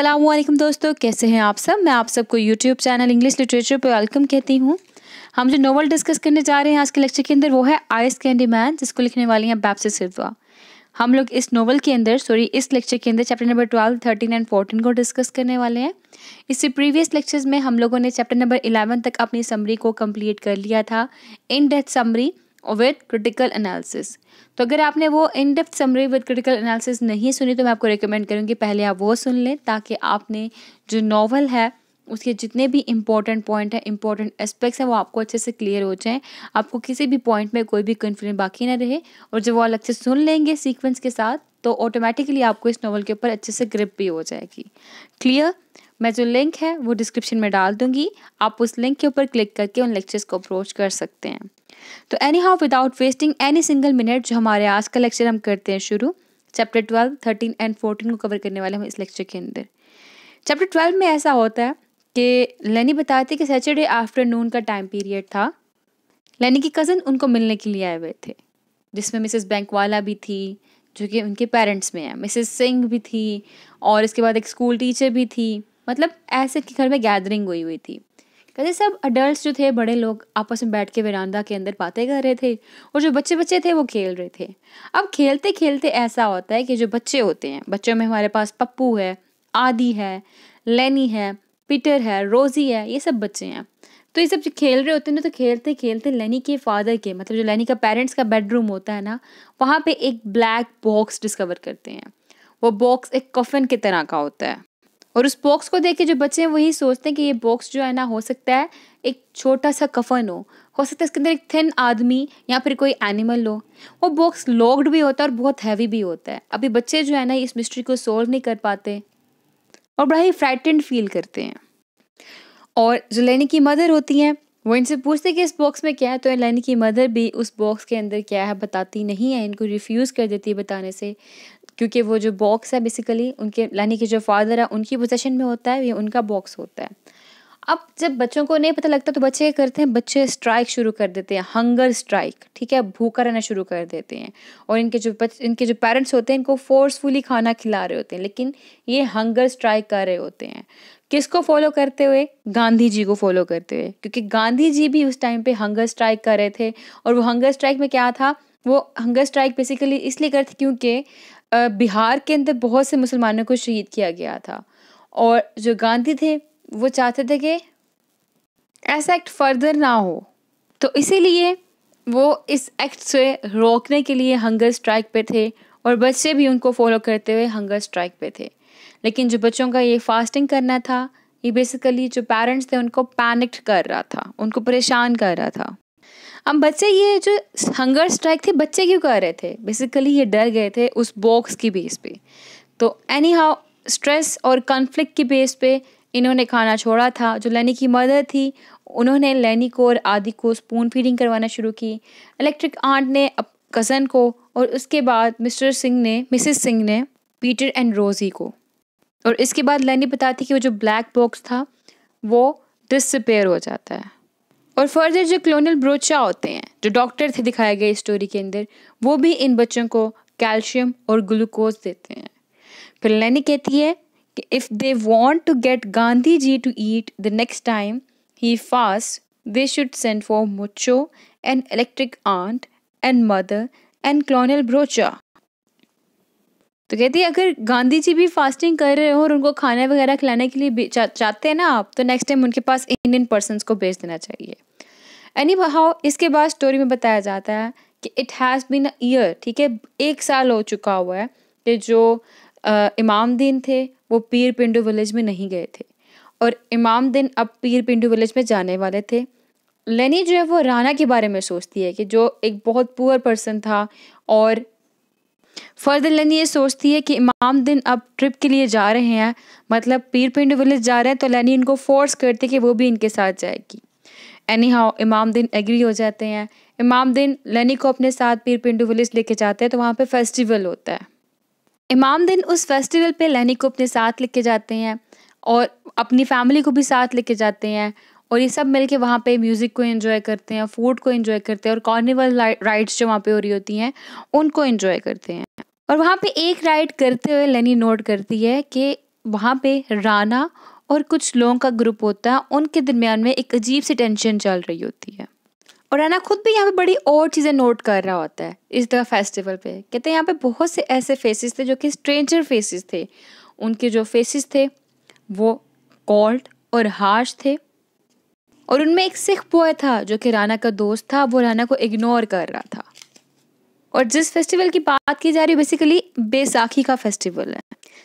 असलम दोस्तों कैसे हैं आप सब मैं आप सबको यूट्यूब चैनल इंग्लिश लिटरेचर पर वेलकम कहती हूँ हम जो नोवल डिस्कस करने जा रहे हैं आज के लेक्चर के अंदर वो है आइस कैंडी मैन जिसको लिखने वाली हैं बैप्स सिल्वा हम लोग इस नोवल के अंदर सॉरी इस लेक्चर के अंदर chapter number twelve thirteen and fourteen को डिस्कस करने वाले हैं इससे प्रीवियस लेक्चर्स में हम लोगों ने चैप्टर नंबर इलेवन तक अपनी समरी को कम्प्लीट कर लिया था इन डेथ समरी विद क्रिटिकल एनालिसिस तो अगर आपने वो in depth summary with critical analysis नहीं सुनी तो मैं आपको रिकमेंड करूँगी पहले आप वो सुन लें ताकि आपने जो नॉवल है उसके जितने भी इम्पॉर्टेंट पॉइंट हैं इम्पॉर्टेंट एस्पेक्ट्स हैं वो आपको अच्छे से क्लियर हो जाएं आपको किसी भी पॉइंट में कोई भी कन्फ्यूजन बाकी ना रहे और जब वो अलग से सुन लेंगे सीक्वेंस के साथ तो ऑटोमेटिकली आपको इस नावल के ऊपर अच्छे से ग्रिप भी हो जाएगी क्लियर मैं जो लिंक है वो डिस्क्रिप्शन में डाल दूंगी आप उस लिंक के ऊपर क्लिक करके उन लेक्चर्स को अप्रोच कर सकते हैं तो anyhow without wasting any single minute जो हमारे आज का लेक्चर हम करते हैं शुरू chapter twelve thirteen and fourteen को कवर करने वाले हम इस लेक्चर के अंदर चैप्टर ट्वेल्व में ऐसा होता है कि लेनी बताती कि सैटरडे आफ्टरनून का टाइम पीरियड था लेनी की कज़न उनको मिलने के लिए आए हुए थे जिसमें मिसेस बैंकवाला भी थी जो कि उनके पेरेंट्स में है मिसेस सिंह भी थी और इसके बाद एक स्कूल टीचर भी थी मतलब ऐसे कि घर में गैदरिंग हुई हुई थी कहते सब अडल्ट जो थे बड़े लोग आपस में बैठ के वरानदा के अंदर बातें कर रहे थे और जो बच्चे बच्चे थे वो खेल रहे थे अब खेलते खेलते ऐसा होता है कि जो बच्चे होते हैं बच्चों में हमारे पास पप्पू है आदि है लेनी है पीटर है रोजी है ये सब बच्चे हैं तो ये सब जो खेल रहे होते हैं ना तो खेलते खेलते लेनी के फादर के मतलब जो लेनी का पेरेंट्स का बेडरूम होता है ना वहाँ पे एक ब्लैक बॉक्स डिस्कवर करते हैं वो बॉक्स एक कफन की तरह का होता है और उस बॉक्स को देख के जो बच्चे हैं वही सोचते हैं कि ये बॉक्स जो है ना हो सकता है एक छोटा सा कफन हो हो सकता है इसके अंदर एक थिन आदमी या फिर कोई एनिमल हो वो बॉक्स लॉक्ड भी होता है और बहुत हैवी भी होता है अभी बच्चे जो है ना इस मिस्ट्री को सोल्व नहीं कर पाते और बड़ा ही फ्राइटेंड फील करते हैं और जो लेनी की मदर होती हैं वो इनसे पूछते हैं कि इस बॉक्स में क्या है तो लेनी की मदर भी उस बॉक्स के अंदर क्या है बताती नहीं है इनको रिफ्यूज़ कर देती है बताने से क्योंकि वो जो बॉक्स है बेसिकली उनके लानी के जो फादर है उनकी पोजेशन में होता है ये उनका बॉक्स होता है अब जब बच्चों को नहीं पता लगता तो बच्चे क्या करते हैं बच्चे स्ट्राइक शुरू कर देते हैं हंगर स्ट्राइक ठीक है भूखा रहना शुरू कर देते हैं और इनके जो बच्चे इनके जो पेरेंट्स होते हैं इनको फोर्सफुली खाना खिला रहे होते हैं लेकिन ये हंगर स्ट्राइक कर रहे होते हैं किसको फॉलो करते हुए गांधी जी को फॉलो करते हुए क्योंकि गांधी जी भी उस टाइम पे हंगर स्ट्राइक कर रहे थे और वो हंगर स्ट्राइक में क्या था वो हंगर स्ट्राइक बेसिकली इसलिए करते क्योंकि बिहार के अंदर बहुत से मुसलमानों को शहीद किया गया था और जो गांधी थे वो चाहते थे कि ऐसा एक्ट फर्दर ना हो तो इसीलिए वो इस एक्ट से रोकने के लिए हंगर स्ट्राइक पे थे और बच्चे भी उनको फॉलो करते हुए हंगर स्ट्राइक पे थे लेकिन जो बच्चों का ये फास्टिंग करना था ये बेसिकली जो पेरेंट्स थे उनको पैनिक कर रहा था उनको परेशान कर रहा था हम बच्चे ये जो हंगर स्ट्राइक थे बच्चे क्यों कर रहे थे बेसिकली ये डर गए थे उस बॉक्स की बेस पे तो एनी हाउ स्ट्रेस और कन्फ्लिक्ट की बेस पे इन्होंने खाना छोड़ा था जो लेनी की मदर थी उन्होंने लेनी को और आदि को स्पून फीडिंग करवाना शुरू की इलेक्ट्रिक आंट ने कज़न को और उसके बाद मिस्टर सिंह ने मिसेस सिंह ने पीटर एंड रोजी को और इसके बाद लेनी बताती कि वो जो ब्लैक बॉक्स था वो डिसपेयर हो जाता है और फर्दर जो क्लोनल ब्रोचा होते हैं जो डॉक्टर थे दिखाए गए स्टोरी के अंदर वो भी इन बच्चों को कैल्शियम और ग्लूकोज देते हैं फिर लैनी कहती है कि if they want to get Gandhi ji to eat the next time he fast they should send for Mucho and electric aunt and mother and colonel Bharucha तो कहती है अगर गांधी जी भी फास्टिंग कर रहे हो और उनको खाना वगैरह खिलाने के लिए चाहते हैं ना आप तो नेक्स्ट टाइम उनके पास इंडियन पर्सन को भेज देना चाहिए एनी भाव इसके बाद स्टोरी में बताया जाता है कि it has been a year ठीक है एक साल हो चुका हुआ है कि जो आ, इमाम दीन थे वो पीर पिंडू विलेज में नहीं गए थे और इमाम दिन अब पीर पिंडू विलेज में जाने वाले थे लेनी जो है वो राना के बारे में सोचती है कि जो एक बहुत पुअर पर्सन था और फर्दर लन ये सोचती है कि इमाम दिन अब ट्रिप के लिए जा रहे हैं मतलब पीर पिंड विलेज जा रहे हैं तो लनी इनको फोर्स करती है कि वो भी इनके साथ जाएगी एनी हाउ इमाम दिन एग्री हो जाते हैं इमाम दिन लनी को अपने साथ पीर पिंडू विलेज लेके जाते हैं तो वहाँ पे फेस्टिवल होता है इमाम दिन उस फेस्टिवल पे लनी को अपने साथ लेके जाते हैं और अपनी फैमिली को भी साथ लेके जाते हैं और ये सब मिलके वहाँ पे म्यूज़िक को एंजॉय करते हैं फूड को एंजॉय करते हैं और कॉर्निवल राइड्स जो वहाँ पे हो रही होती हैं उनको एंजॉय करते हैं और वहाँ पे एक राइड करते हुए लेनी नोट करती है कि वहाँ पे राना और कुछ लोगों का ग्रुप होता है उनके दरमियान में एक अजीब सी टेंशन चल रही होती है और राना खुद भी यहाँ पे बड़ी और चीज़ें नोट कर रहा होता है इस तरह फेस्टिवल पे कहते हैं यहाँ पे बहुत से ऐसे फेसेस थे जो कि स्ट्रेंजर फेसेस थे उनके जो फेसेस थे वो कॉल्ड और हार्श थे और उनमें एक सिख बॉय था जो कि राना का दोस्त था वो राना को इग्नोर कर रहा था और जिस फेस्टिवल की बात की जा रही है बेसिकली बेसाखी का फेस्टिवल है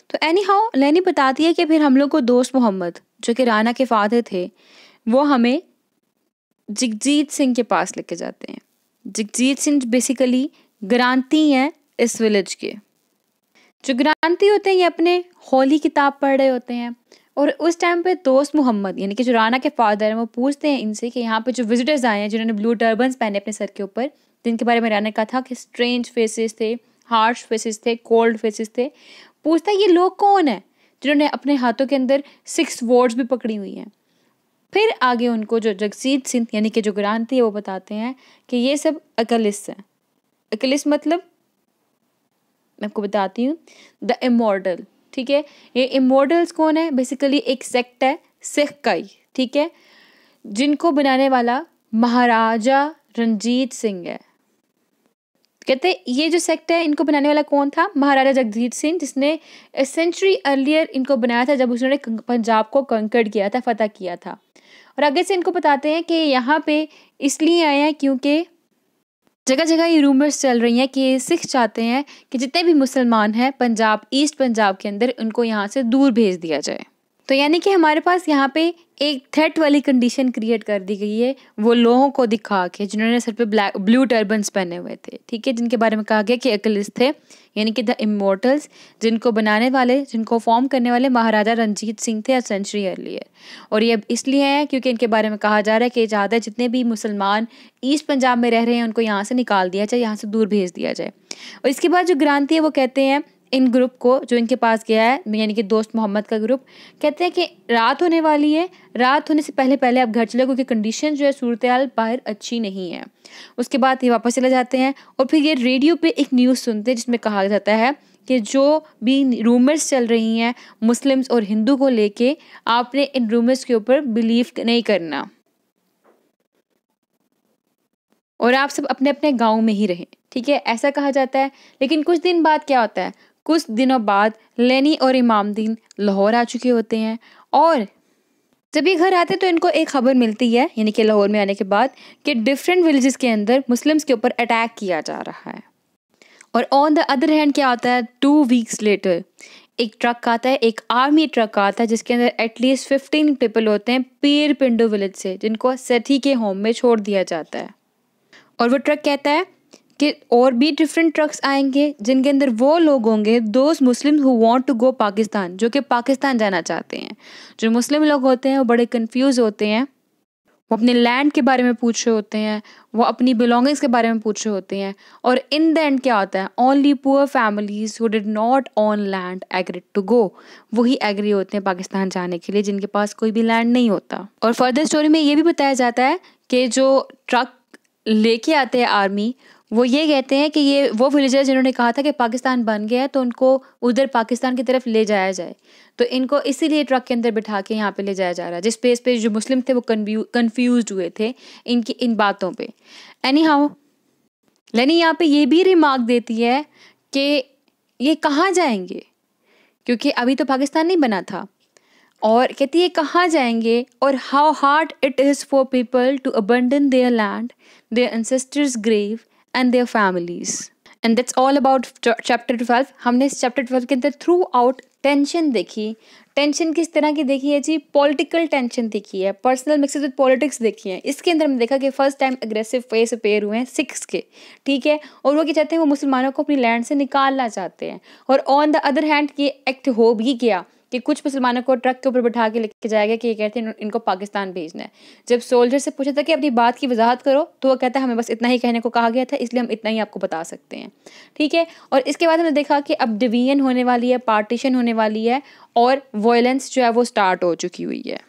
तो एनी हाउ लैनी बताती है कि फिर हम लोग को दोस्त मोहम्मद जो कि राना के फादर थे वो हमें जगजीत सिंह के पास लेके जाते हैं जगजीत सिंह बेसिकली ग्रांति हैं इस विलेज के जो ग्रांति होते हैं ये अपने होली किताब पढ़ रहे होते हैं और उस टाइम पे दोस्त मोहम्मद यानी कि जो राना के फादर हैं वो पूछते हैं इनसे कि यहाँ पे जो विजिटर्स आए हैं जिन्होंने ब्लू टर्बन पहने अपने सर के ऊपर जिनके बारे में राना ने कहा था कि स्ट्रेंज फेसेस थे हार्श फेसेस थे कोल्ड फेसेस थे पूछता है ये लोग कौन हैं जिन्होंने अपने हाथों के अंदर सिक्स वर्ड्स भी पकड़ी हुई हैं फिर आगे उनको जो जगजीत सिंह यानी कि जो ग्रांति है वो बताते हैं कि ये सब अकलिस हैं अकलिस मतलब मैं आपको बताती हूँ द इमोडल ठीक है ये इमोडल्स कौन है बेसिकली एक सेक्ट है सिख का ही ठीक है जिनको बनाने वाला महाराजा रंजीत सिंह है कहते ये जो सेक्ट है इनको बनाने वाला कौन था महाराजा जगजीत सिंह जिसने सेंचुरी अर्लियर इनको बनाया था जब उसने पंजाब को कंकड़ किया था फतेह किया था और आगे से इनको बताते हैं कि यहाँ पे इसलिए आए हैं क्योंकि जगह जगह ये रूमर्स चल रही हैं कि सिख चाहते हैं कि जितने भी मुसलमान हैं पंजाब ईस्ट पंजाब के अंदर उनको यहाँ से दूर भेज दिया जाए तो यानी कि हमारे पास यहाँ पे एक थ्रेट वाली कंडीशन क्रिएट कर दी गई है वो लोगों को दिखा के जिन्होंने सर पे ब्लैक ब्लू टर्बन्स पहने हुए थे ठीक है जिनके बारे में कहा गया कि अकलिस थे यानी कि द इमोटल्स जिनको बनाने वाले जिनको फॉर्म करने वाले महाराजा रंजीत सिंह थे सेंचुरी अर्लियर और ये इसलिए है क्योंकि इनके बारे में कहा जा रहा है कि ज़्यादा जितने भी मुसलमान ईस्ट पंजाब में रह रहे हैं उनको यहाँ से निकाल दिया जाए यहाँ से दूर भेज दिया जाए और इसके बाद जो ग्रांति है वो कहते हैं इन ग्रुप को जो इनके पास गया है यानी कि दोस्त मोहम्मद का ग्रुप कहते हैं कि रात होने वाली है रात होने से पहले पहले आप घर चले क्योंकि कंडीशन जो है सूरत हाल बाहर अच्छी नहीं है उसके बाद ये वापस चले जाते हैं और फिर ये रेडियो पे एक न्यूज़ सुनते हैं जिसमें कहा जाता है कि जो भी रूमर्स चल रही हैं मुस्लिम्स और हिंदू को लेके आपने इन रूमर्स के ऊपर बिलीव नहीं करना और आप सब अपने अपने गांव में ही रहें ठीक है ऐसा कहा जाता है लेकिन कुछ दिन बाद क्या होता है कुछ दिनों बाद लेनी और इमामदीन लाहौर आ चुके होते हैं और जब ये घर आते तो इनको एक खबर मिलती है यानी कि लाहौर में आने के बाद कि डिफरेंट विलेजेस के अंदर मुस्लिम्स के ऊपर अटैक किया जा रहा है और ऑन द अदर हैंड क्या आता है टू वीक्स लेटर एक ट्रक आता है एक आर्मी ट्रक आता है जिसके अंदर एटलीस्ट फिफ्टीन पीपल होते हैं पीर पिंडो विलेज से जिनको सेठी के होम में छोड़ दिया जाता है और वो ट्रक कहता है कि और भी डिफरेंट ट्रक्स आएंगे जिनके अंदर वो लोग होंगे those Muslim who want to go Pakistan जो कि पाकिस्तान जाना चाहते हैं जो मुस्लिम लोग होते हैं वो बड़े कंफ्यूज होते हैं वो अपने लैंड के बारे में पूछे होते हैं वो अपनी बिलोंगिंग्स के बारे में पूछे होते हैं और इन द एंड क्या होता है only poor families who did not own land agree to go वही एग्री होते हैं पाकिस्तान जाने के लिए जिनके पास कोई भी लैंड नहीं होता और फर्दर स्टोरी में ये भी बताया जाता है कि जो ट्रक लेके आते हैं आर्मी वो ये कहते हैं कि ये वो विलेजर्स जिन्होंने कहा था कि पाकिस्तान बन गया है तो उनको उधर पाकिस्तान की तरफ ले जाया जाए तो इनको इसीलिए ट्रक के अंदर बिठा के यहाँ पे ले जाया जा रहा है जिस स्पेस पे जो मुस्लिम थे वो कन्फ्यूज हुए थे इनकी इन बातों पे एनी हाउ लेनी यहाँ पे ये भी रिमार्क देती है कि ये कहाँ जाएंगे क्योंकि अभी तो पाकिस्तान नहीं बना था और कहती है कहाँ जाएंगे और how hard it is for people to abandon their land their ancestors grave and their families and that's all about chapter twelve हमने इस चैप्टर ट्वेल्व के अंदर थ्रू आउट टेंशन देखी टेंशन किस तरह की देखी है जी पॉलिटिकल टेंशन देखी है पर्सनल मिक्सेज विद पॉलिटिक्स देखी है इसके अंदर हमने देखा कि first time aggressive face appear हुए हैं सिक्स के ठीक है और वो क्या चाहते हैं वो मुसलमानों को अपनी लैंड से निकालना चाहते हैं और ऑन द अदर हैंड ये एक्ट हो भी गया कि कुछ मुसलमानों को ट्रक के ऊपर बिठा के लेके जाया गया कि ये कहते हैं इनको पाकिस्तान भेजना है जब सोल्जर से पूछा था कि अपनी बात की वजाहत करो तो वो कहता है हमें बस इतना ही कहने को कहा गया था इसलिए हम इतना ही आपको बता सकते हैं ठीक है और इसके बाद हमने देखा कि अब डिवीजन होने वाली है पार्टीशन होने वाली है और वॉयलेंस जो है वो स्टार्ट हो चुकी हुई है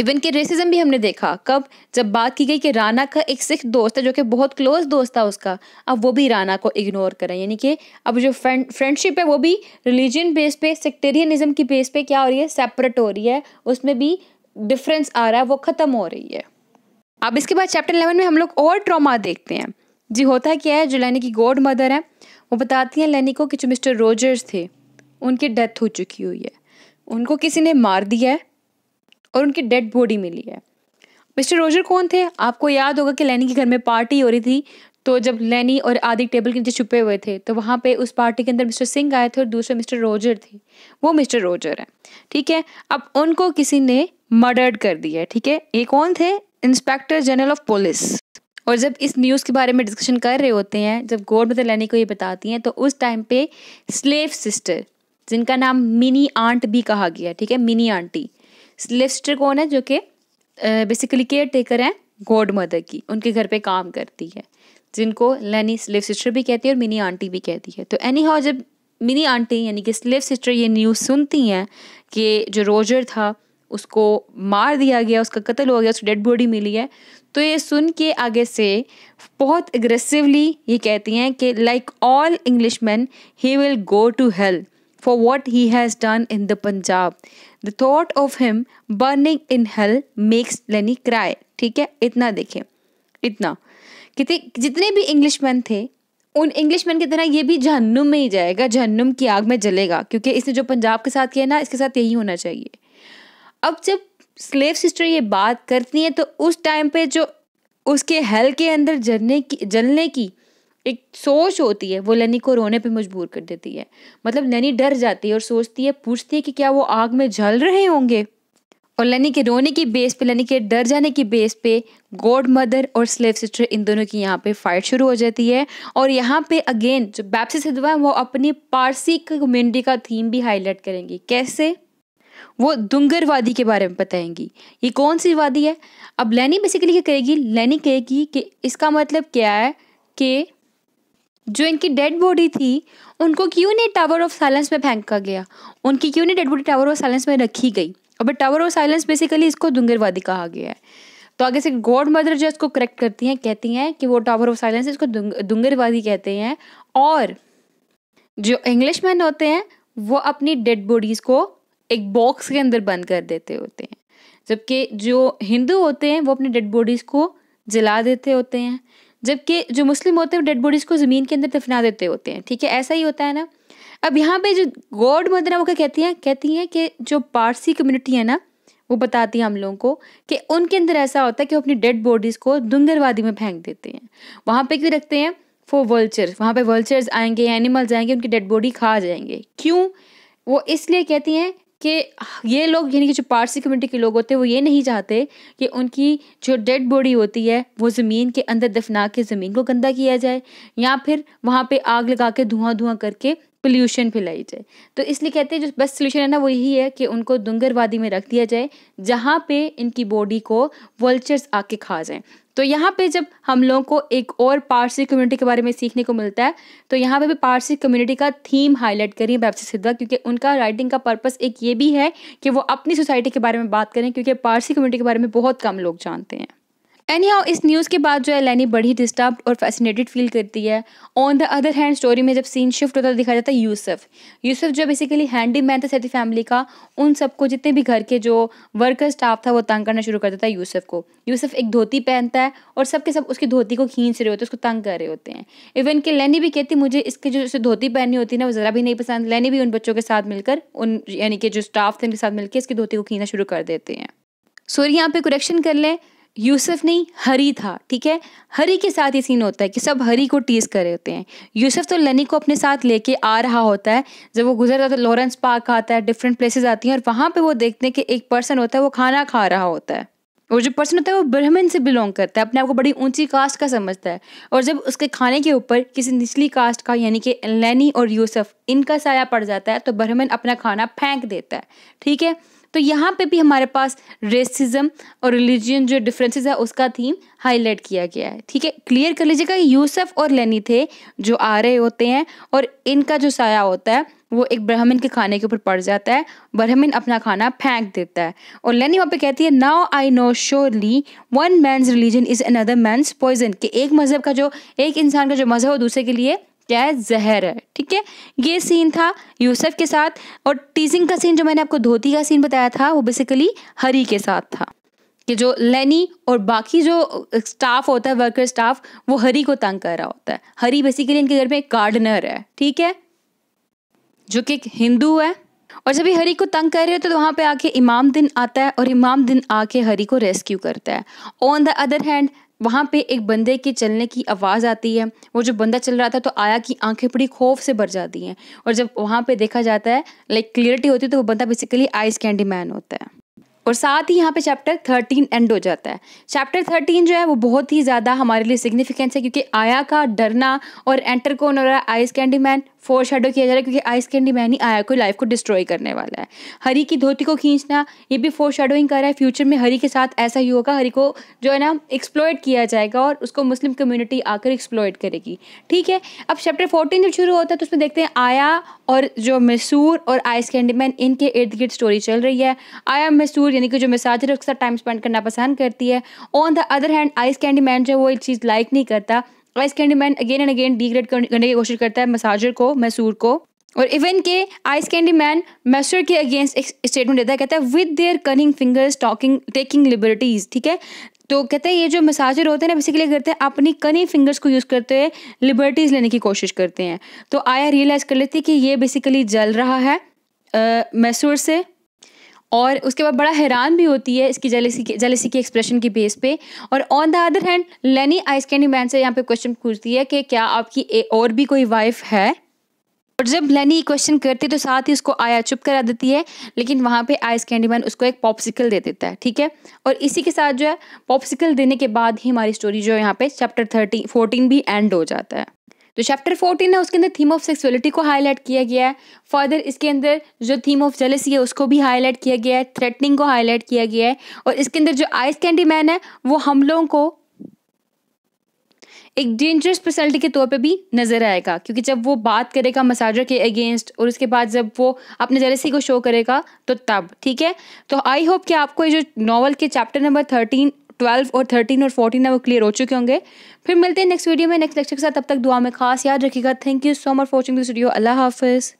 इवन कि रेसिज्म भी हमने देखा कब जब बात की गई कि राना का एक सिख दोस्त है जो कि बहुत क्लोज दोस्त था उसका अब वो भी राना को इग्नोर करें यानी कि अब जो फ्रेंड फ्रेंडशिप है वो भी रिलीजन बेस पे सेक्टेरियनिज्म की बेस पे क्या हो रही है सेपरेट हो रही है उसमें भी डिफरेंस आ रहा है वो ख़त्म हो रही है अब इसके बाद चैप्टर इलेवन में हम लोग और ट्रामा देखते हैं जी होता क्या है जो लैनी की गॉड मदर है वो बताती हैं लैनी को कि जो मिस्टर रोजर्स थे उनकी डेथ हो चुकी हुई है उनको किसी ने मार दिया है और उनकी डेड बॉडी मिली है मिस्टर रोजर कौन थे आपको याद होगा कि लैनी के घर में पार्टी हो रही थी तो जब लैनी और आदि टेबल के नीचे छुपे हुए थे तो वहाँ पे उस पार्टी के अंदर मिस्टर सिंह आए थे और दूसरे मिस्टर रोजर थे वो मिस्टर रोजर हैं ठीक है अब उनको किसी ने मर्डर्ड कर दिया है ठीक है ये कौन थे इंस्पेक्टर जनरल ऑफ पुलिस और जब इस न्यूज़ के बारे में डिस्कशन कर रहे होते हैं जब गोड मदर तो लैनी को ये बताती हैं तो उस टाइम पे स्लेव सिस्टर जिनका नाम मिनी आंट भी कहा गया ठीक है मिनी आंटी लिव्स कौन है जो कि बेसिकली केयर टेकर हैं गॉड मदर की उनके घर पे काम करती है जिनको लैनी स्लिप सिस्टर भी कहती है और मिनी आंटी भी कहती है तो एनी हाउ जब मिनी आंटी यानी कि स्लिप सिस्टर ये न्यूज़ सुनती हैं कि जो रोजर था उसको मार दिया गया उसका कत्ल हो गया उसकी डेड बॉडी मिली है तो ये सुन के आगे से बहुत एग्रेसिवली ये कहती हैं कि like all Englishman he will go to hell for what he has done in the Punjab. The thought of him burning in hell makes Lenny cry. ठीक है इतना देखें इतना कितने जितने भी इंग्लिशमैन थे उन इंग्लिशमैन की तरह ये भी जहन्नुम में ही जाएगा जहन्नुम की आग में जलेगा क्योंकि इसने जो पंजाब के साथ किया ना इसके साथ यही होना चाहिए अब जब स्लेव सिस्टर ये बात करती है तो उस टाइम पे जो उसके हेल के अंदर जलने की जलने की एक सोच होती है वो लनी को रोने पे मजबूर कर देती है मतलब लनी डर जाती है और सोचती है पूछती है कि क्या वो आग में जल रहे होंगे और लनी के रोने की बेस पे लनी के डर जाने की बेस पे गॉड मदर और स्लेव सिस्टर इन दोनों की यहाँ पे फाइट शुरू हो जाती है और यहाँ पे अगेन जो बैप्सी सिद्धवा है वो अपनी पारसी कम्युनिटी का थीम भी हाईलाइट करेंगी कैसे वो दुंगर वादी के बारे में बताएंगी ये कौन सी वादी है अब लैनी बेसिकली क्या करेगी लैनी कहेगी कि इसका मतलब क्या है कि जो इनकी डेड बॉडी थी उनको क्यों नहीं टावर ऑफ साइलेंस में फेंका गया उनकी क्यों नहीं dead body tower of silence में रखी गई और टावर ऑफ साइलेंस बेसिकली इसको दुंगेरवादी कहा गया है तो आगे से गॉड मदर जो इसको करेक्ट करती हैं कहती हैं कि वो टावर ऑफ साइलेंस इसको दुंग, दुंगेरवादी कहते हैं और जो इंग्लिश मैन होते हैं वो अपनी डेड बॉडीज़ को एक बॉक्स के अंदर बंद कर देते होते हैं जबकि जो हिंदू होते हैं वो अपनी डेड बॉडीज़ को जला देते होते हैं जबकि जो मुस्लिम होते हैं डेड बॉडीज़ को ज़मीन के अंदर दफना देते होते हैं ठीक है ऐसा ही होता है ना अब यहाँ पे जो गॉड मदर है वो क्या कहती हैं कहती हैं कि जो पारसी कम्युनिटी है ना वो बताती है हम लोगों को कि उनके अंदर ऐसा होता है कि वो अपनी डेड बॉडीज़ को दुंगरवादी में फेंक देते हैं वहाँ पे क्यों रखते हैं फॉर वल्चर्स वहाँ पे वल्चर्स आएंगे एनिमल्स आएंगे उनकी डेड बॉडी खा जाएंगे क्यों वो इसलिए कहती हैं कि ये लोग यानी कि जो पारसी कम्युनिटी के लोग होते हैं वो ये नहीं चाहते कि उनकी जो डेड बॉडी होती है वो ज़मीन के अंदर दफना के ज़मीन को गंदा किया जाए या फिर वहाँ पे आग लगा के धुआं धुआं करके पोल्यूशन फैलाई जाए तो इसलिए कहते हैं जो बेस्ट सोल्यूशन है ना वो यही है कि उनको वादी में रख दिया जाए जहाँ पे इनकी बॉडी को वल्चर्स आके खा जाए तो यहाँ पे जब हम लोगों को एक और पारसी कम्युनिटी के बारे में सीखने को मिलता है तो यहाँ पे भी पारसी कम्युनिटी का थीम हाईलाइट करिए बेबसी सिद्धा क्योंकि उनका राइटिंग का पर्पस एक ये भी है कि वो अपनी सोसाइटी के बारे में बात करें क्योंकि पारसी कम्युनिटी के बारे में बहुत कम लोग जानते हैं एनी हाउ इस न्यूज़ के बाद जो है लैनी बड़ी डिस्टर्ब और फैसिनेटेड फील करती है on the other hand story में जब सीन शिफ्ट होता है तो दिखाया जाता है यूसुफ यूसुफ जो बेसिकली हैंडी मैन था सैदी फैमिली का उन सबको जितने भी घर के जो वर्कर स्टाफ था वो तंग करना शुरू कर देता है यूसुफ को यूसुफ एक धोती पहनता है और सबके सब उसकी धोती को खींच रहे होते हैं उसको तंग कर रहे होते हैं इवन कि लैनी भी कहती मुझे इसकी जो उसे धोती पहननी होती है ना वो ज़रा भी नहीं पसंद लैनी भी उन बच्चों के साथ मिलकर उन यानी कि जो स्टाफ थे उनके साथ मिलकर इसकी धोती को खींचना शुरू कर देते हैं सॉरी यहाँ पे करेक्शन कर लें यूसुफ नहीं हरी था ठीक है हरी के साथ ये सीन होता है कि सब हरी को टीज कर रहे होते हैं यूसुफ तो लनी को अपने साथ लेके आ रहा होता है जब वो गुजर है तो लॉरेंस पार्क आता है डिफरेंट प्लेसेस आती हैं और वहाँ पे वो देखते हैं कि एक पर्सन होता है वो खाना खा रहा होता है और जो पर्सन होता है वो ब्राह्मण से बिलोंग करता है अपने आप को बड़ी ऊंची कास्ट का समझता है और जब उसके खाने के ऊपर किसी निचली कास्ट का यानी कि लैनी और यूसुफ इनका साया पड़ जाता है तो ब्राह्मण अपना खाना फेंक देता है ठीक है तो यहाँ पे भी हमारे पास रेसिज्म और रिलीजियन जो डिफरेंसेस है उसका थीम हाईलाइट किया गया है ठीक है क्लियर कर लीजिएगा यूसुफ और लेनी थे जो आ रहे होते हैं और इनका जो साया होता है वो एक ब्राह्मण के खाने के ऊपर पड़ जाता है ब्राह्मण अपना खाना फेंक देता है और लेनी वहाँ पे कहती है now I know surely one man's religion is another man's poison कि एक मज़हब का जो एक इंसान का जो मज़हब है दूसरे के लिए क्या है जहर है ठीक है ये सीन था यूसुफ के साथ और टीजिंग का सीन जो मैंने आपको धोती का सीन बताया था वो बेसिकली हरी के साथ था कि जो लेनी और बाकी जो स्टाफ होता है वर्कर स्टाफ वो हरी को तंग कर रहा होता है हरी बेसिकली इनके घर में एक गार्डनर है ठीक है जो कि एक हिंदू है और जब ये हरी को तंग कर रहे हो तो वहाँ पे आके इमाम दिन आता है और इमाम दिन आके हरी को रेस्क्यू करता है ऑन द अदर हैंड वहाँ पे एक बंदे के चलने की आवाज़ आती है वो जो बंदा चल रहा था तो आया की आंखें बड़ी खौफ से भर जाती हैं और जब वहाँ पे देखा जाता है लाइक क्लियरिटी होती है तो वो बंदा बेसिकली आइस कैंडी मैन होता है और साथ ही यहाँ पे चैप्टर थर्टीन एंड हो जाता है चैप्टर थर्टीन जो है वो बहुत ही ज़्यादा हमारे लिए सिग्निफिकेंस है क्योंकि आया का डरना और एंटर कौन हो रहा है ice candy man foreshadow किया जा रहा है क्योंकि आइस कैंडी मैन ही आया को लाइफ को डिस्ट्रॉय करने वाला है हरी की धोती को खींचना ये भी फोर शेडोइंग कर रहा है फ्यूचर में हरी के साथ ऐसा ही होगा हरी को जो है ना एक्सप्लोयड किया जाएगा और उसको मुस्लिम कम्युनिटी आकर एक्सप्लोयड करेगी ठीक है अब चैप्टर फोर्टीन जब शुरू होता है तो उसमें देखते हैं आया और जो मैसूर और आइस कैंडी मैन इनके इर्द गिर्द स्टोरी चल रही है आया मैसूर यानी कि जो मिसाज है उसके साथ टाइम स्पेंड करना पसंद करती है on the other hand ice candy man जो वो एक चीज़ लाइक नहीं करता ice candy man again and again degrade करने की कोशिश करता है मसाजर को मैसूर को और इवन के आइस कैंडी मैन मैसूर के अगेंस्ट एक स्टेटमेंट देता है कहता है with their cunning fingers talking taking liberties ठीक है तो कहते हैं ये जो मसाजर होते हैं ना बेसिकली करते हैं अपनी कनी फिंगर्स को यूज़ करते हुए लिबर्टीज़ लेने की कोशिश करते हैं तो आया रियलाइज़ कर लेती कि ये बेसिकली जल रहा है मैसूर से और उसके बाद बड़ा हैरान भी होती है इसकी जलेसी के जलेसी के एक्सप्रेशन की बेस पे और on the other hand Lenny ice candy man से यहाँ पे क्वेश्चन पूछती है कि क्या आपकी ए, और भी कोई वाइफ है और जब लेनी क्वेश्चन करती है तो साथ ही उसको आया चुप करा देती है लेकिन वहाँ पे आइस कैंडी मैन उसको एक पॉपसिकल दे देता है ठीक है और इसी के साथ जो है पॉपसिकल देने के बाद ही हमारी स्टोरी जो है यहाँ पे चैप्टर थर्टी फोर्टीन भी एंड हो जाता है तो चैप्टर फोर्टीन है उसके अंदर थीम ऑफ सेक्सुअलिटी को हाईलाइट किया गया है फर्दर इसके अंदर जो थीम ऑफ जेलसी है उसको भी हाईलाइट किया गया है थ्रेटनिंग को हाईलाइट किया गया है और इसके अंदर जो आइस कैंडी मैन है वो हम लोगों को एक डेंजरस पर्सनैलिटी के तौर पे भी नज़र आएगा क्योंकि जब वो बात करेगा मसाजर के अगेंस्ट और उसके बाद जब वो अपने जेलसी को शो करेगा तो तब ठीक है तो आई होप कि आपको ये जो नॉवल के चैप्टर नंबर थर्टीन ट्वेल्व और थर्टीन और फोर्टीन है वो क्लियर हो चुके होंगे फिर मिलते हैं नेक्स्ट वीडियो में नेक्स्ट लेक्चर के साथ तब तक दुआ में खास याद रखिएगा thank you so much for watching this video अल्लाह हाफिज़